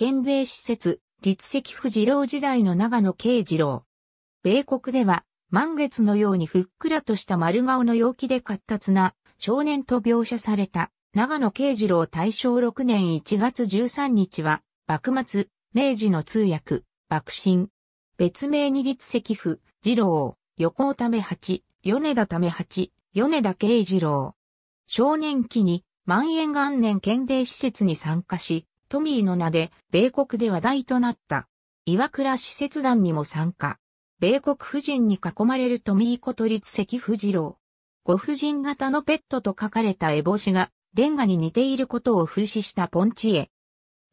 県米施設、立石府二郎時代の長野慶二郎。米国では、満月のようにふっくらとした丸顔の陽気で活発な少年と描写された長野慶次郎大正6年1月13日は、幕末、明治の通訳、幕臣。別名に立石府、次郎、横尾為八、米田為八、米田慶次郎。少年期に、万延元年県米施設に参加し、トミーの名で、米国で話題となった。岩倉使節団にも参加。米国夫人に囲まれるトミーこと立石不二郎。ご婦人型のペットと書かれた絵帽子が、レンガに似ていることを風刺したポンチ絵。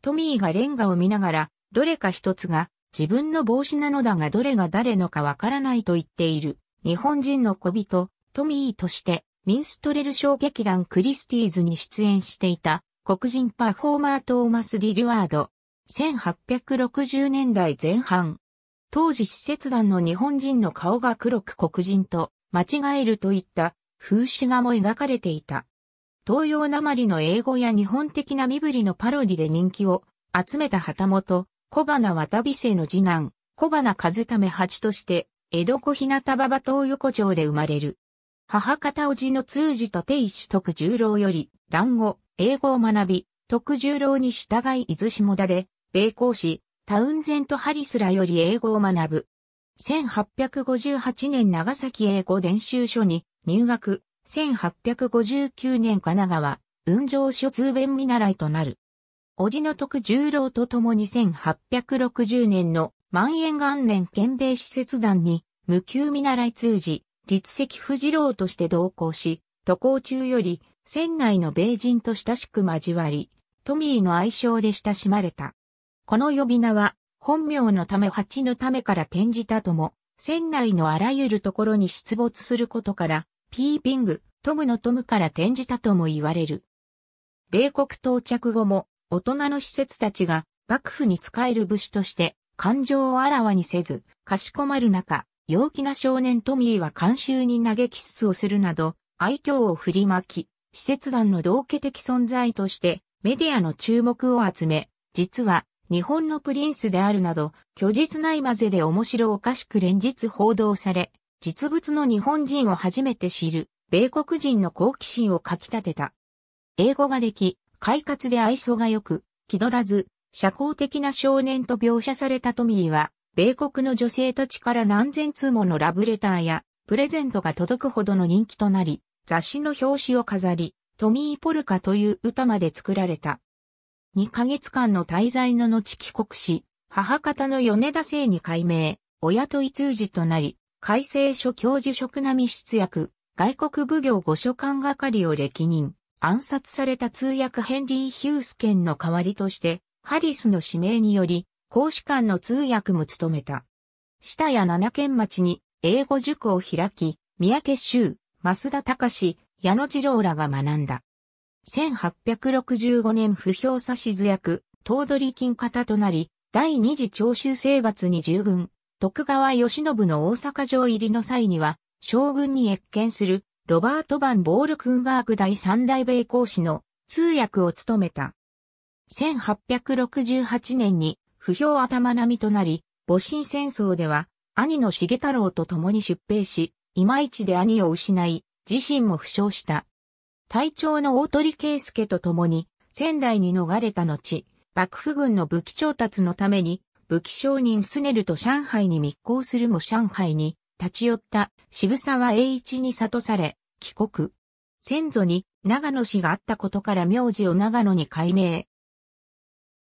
トミーがレンガを見ながら、どれか一つが、自分の帽子なのだがどれが誰のかわからないと言っている。日本人の小人、トミーとして、ミンストレル小劇団クリスティーズに出演していた、黒人パフォーマートーマス・ディ・リュワード。1860年代前半。当時施設団の日本人の顔が黒く黒人と間違えるといった風刺画も描かれていた。東洋なまりの英語や日本的な身振りのパロディで人気を集めた旗本、小花渡美生の次男、小花和為八として、江戸小日向馬場東横町で生まれる。母方おじの通じと定一徳十郎より、乱語、英語を学び、特十郎に従い伊豆下田で、米公使、タウンゼント・ハリスらより英語を学ぶ。1858年長崎英語練習所に入学、1859年神奈川、雲上所通弁見習いとなる。叔父の徳十郎と共に1860年の万円元年県米施設団に無給見習い通じ、立石藤郎として同行し、渡航中より船内の米人と親しく交わり、トミーの愛称で親しまれた。この呼び名は、本名のため蜂のためから転じたとも、船内のあらゆるところに出没することから、ピーピング、トムのトムから転じたとも言われる。米国到着後も、大人の施設たちが幕府に仕える武士として感情をあらわにせず、かしこまる中、陽気な少年トミーは監修に嘆きキスをするなど、愛嬌を振りまき、使節団の同化的存在としてメディアの注目を集め、実は日本のプリンスであるなど、虚実ない混ぜで面白おかしく連日報道され、実物の日本人を初めて知る、米国人の好奇心をかき立てた。英語ができ、快活で愛想が良く、気取らず、社交的な少年と描写されたトミーは、米国の女性たちから何千通ものラブレターや、プレゼントが届くほどの人気となり、雑誌の表紙を飾り、トミー・ポルカという歌まで作られた。2ヶ月間の滞在の後帰国し、母方の米田姓に改名、親とい通じとなり、改正書教授職並み出役、外国奉行御所管係を歴任、暗殺された通訳ヘンリー・ヒュースケンの代わりとして、ハリスの指名により、公使館の通訳も務めた。下谷七県町に英語塾を開き、三宅州、増田隆、矢野次郎らが学んだ。1865年不評差し図役、頭取金方となり、第二次長州征伐に従軍、徳川義信の大阪城入りの際には、将軍に越見する、ロバート・バン・ボール・クンバーグ第三代米公使の通訳を務めた。1868年に不評頭並みとなり、戊辰戦争では兄の重太郎と共に出兵し、今市で兄を失い、自身も負傷した。隊長の大鳥圭介と共に仙台に逃れた後、幕府軍の武器調達のために武器商人スネルと上海に密航するも上海に立ち寄った渋沢栄一に悟され、帰国。先祖に長野氏があったことから名字を長野に改名。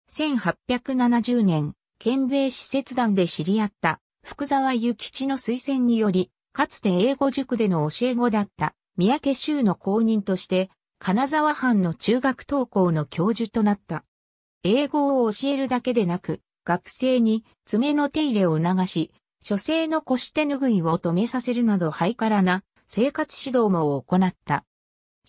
1870年、県米使節団で知り合った福沢諭吉の推薦により、かつて英語塾での教え子だった三宅修の後任として、金沢藩の中学登校の教授となった。英語を教えるだけでなく、学生に爪の手入れを促し、書生の腰手拭いを止めさせるなどハイカラな生活指導も行った。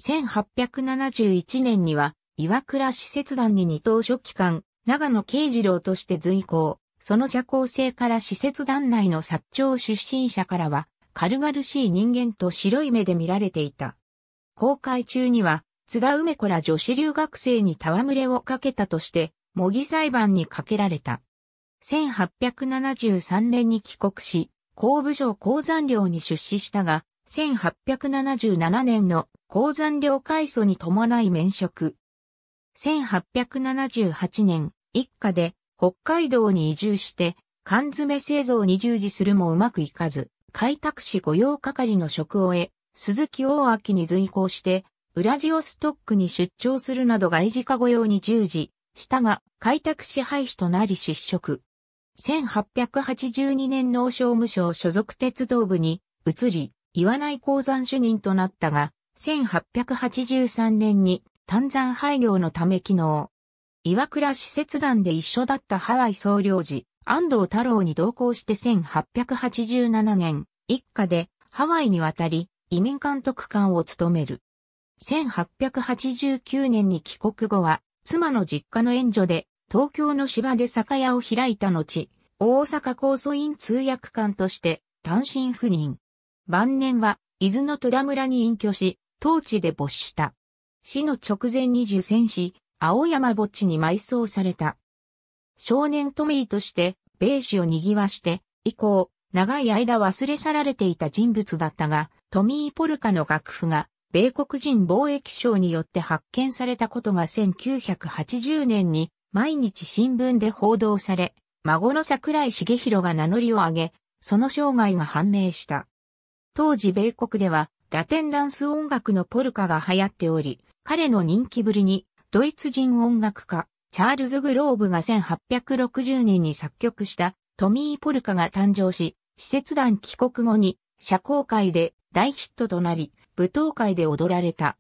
1871年には、岩倉使節団に二等書記官、長野慶次郎として随行。その社交性から使節団内の薩長出身者からは、軽々しい人間と白い目で見られていた。公開中には、津田梅子ら女子留学生に戯れをかけたとして、模擬裁判にかけられた。1873年に帰国し、公部省鉱山寮に出資したが、1877年の鉱山寮改祖に伴い免職。1878年、一家で北海道に移住して、缶詰製造に従事するもうまくいかず、開拓士御用係の職を得、鈴木大明に随行して、ウラジオストックに出張するなど外事家御用に従事、したが、開拓支配士となり失職。1882年農商務省所属鉄道部に移り、岩内鉱山主任となったが、1883年に炭山廃業のため機能。岩倉使節団で一緒だったハワイ総領事、安藤太郎に同行して1887年、一家でハワイに渡り、移民監督官を務める。1889年に帰国後は、妻の実家の援助で、東京の芝で酒屋を開いた後、大阪高訴院通訳官として単身赴任。晩年は、伊豆の戸田村に隠居し、当地で没した。死の直前に受選し、青山墓地に埋葬された。少年トミーとして、米紙を賑わして、以降、長い間忘れ去られていた人物だったが、トミー・ポルカの楽譜が、米国人貿易省によって発見されたことが1980年に毎日新聞で報道され、孫の桜井茂弘が名乗りを上げ、その生涯が判明した。当時米国ではラテンダンス音楽のポルカが流行っており、彼の人気ぶりにドイツ人音楽家チャールズ・グローブが1860年に作曲したトミー・ポルカが誕生し、施設団帰国後に社交界で大ヒットとなり、舞踏会で踊られた。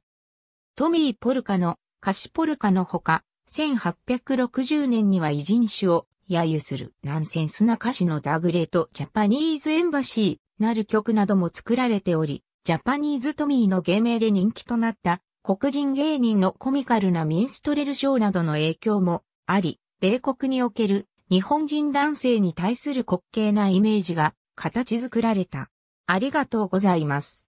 トミー・ポルカの歌詞ポルカのほか、1860年には偉人種を揶揄するナンセンスな歌詞のザグレート・ジャパニーズ・エンバシーなる曲なども作られており、ジャパニーズ・トミーの芸名で人気となった黒人芸人のコミカルなミンストレルショーなどの影響もあり、米国における日本人男性に対する滑稽なイメージが形作られた。ありがとうございます。